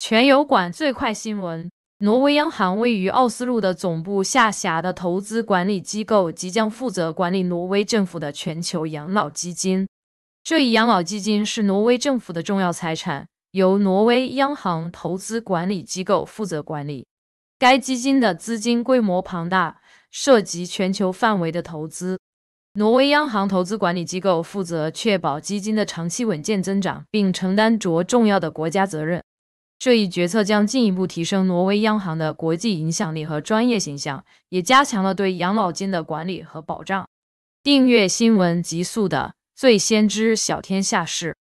全油管最快新闻：挪威央行位于奥斯陆的总部下辖的投资管理机构即将负责管理挪威政府的全球养老基金。这一养老基金是挪威政府的重要财产，由挪威央行投资管理机构负责管理。该基金的资金规模庞大，涉及全球范围的投资。挪威央行投资管理机构负责确保基金的长期稳健增长，并承担着重要的国家责任。这一决策将进一步提升挪威央行的国际影响力和专业形象，也加强了对养老金的管理和保障。订阅新闻极速的，最先知晓天下事。